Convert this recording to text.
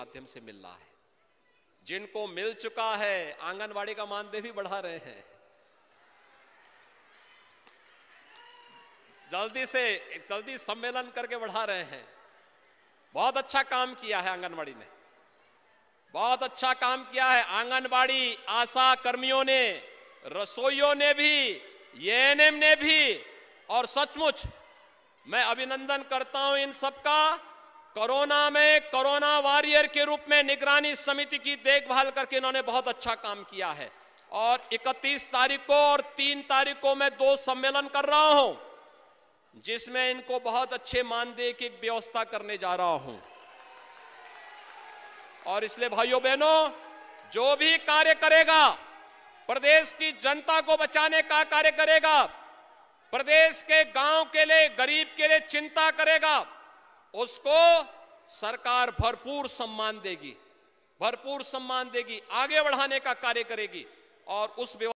माध्यम से मिल रहा है जिनको मिल चुका है आंगनवाड़ी का मानदेय भी बढ़ा रहे हैं जल्दी से जल्दी सम्मेलन करके बढ़ा रहे हैं बहुत अच्छा काम किया है आंगनवाड़ी ने बहुत अच्छा काम किया है आंगनवाड़ी आशा कर्मियों ने रसोइयों ने भी एएनएम e ने भी और सचमुच मैं अभिनंदन करता हूं इन सबका कोरोना में कोरोना वॉरियर के रूप में निगरानी समिति की देखभाल करके इन्होंने बहुत अच्छा काम किया है और 31 तारीख को और 3 तारीख को मैं दो सम्मेलन कर रहा हूं जिसमें इनको बहुत अच्छे मानदेय की व्यवस्था करने जा रहा हूं और इसलिए भाइयों बहनों जो भी कार्य करेगा प्रदेश की जनता को बचाने का कार्य करेगा प्रदेश के गांव के लिए गरीब के लिए चिंता करेगा उसको सरकार भरपूर सम्मान देगी भरपूर सम्मान देगी आगे बढ़ाने का कार्य करेगी और उस